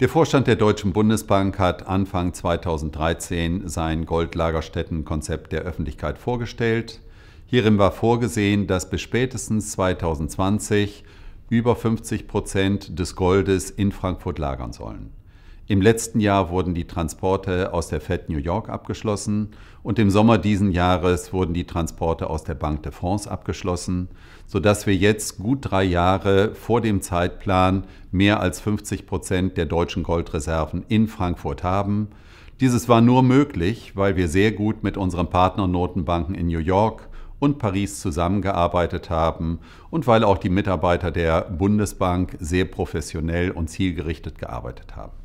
Der Vorstand der Deutschen Bundesbank hat Anfang 2013 sein Goldlagerstättenkonzept der Öffentlichkeit vorgestellt. Hierin war vorgesehen, dass bis spätestens 2020 über 50 Prozent des Goldes in Frankfurt lagern sollen. Im letzten Jahr wurden die Transporte aus der Fed New York abgeschlossen und im Sommer diesen Jahres wurden die Transporte aus der Banque de France abgeschlossen, sodass wir jetzt gut drei Jahre vor dem Zeitplan mehr als 50 Prozent der deutschen Goldreserven in Frankfurt haben. Dieses war nur möglich, weil wir sehr gut mit unseren Partnernotenbanken in New York und Paris zusammengearbeitet haben und weil auch die Mitarbeiter der Bundesbank sehr professionell und zielgerichtet gearbeitet haben.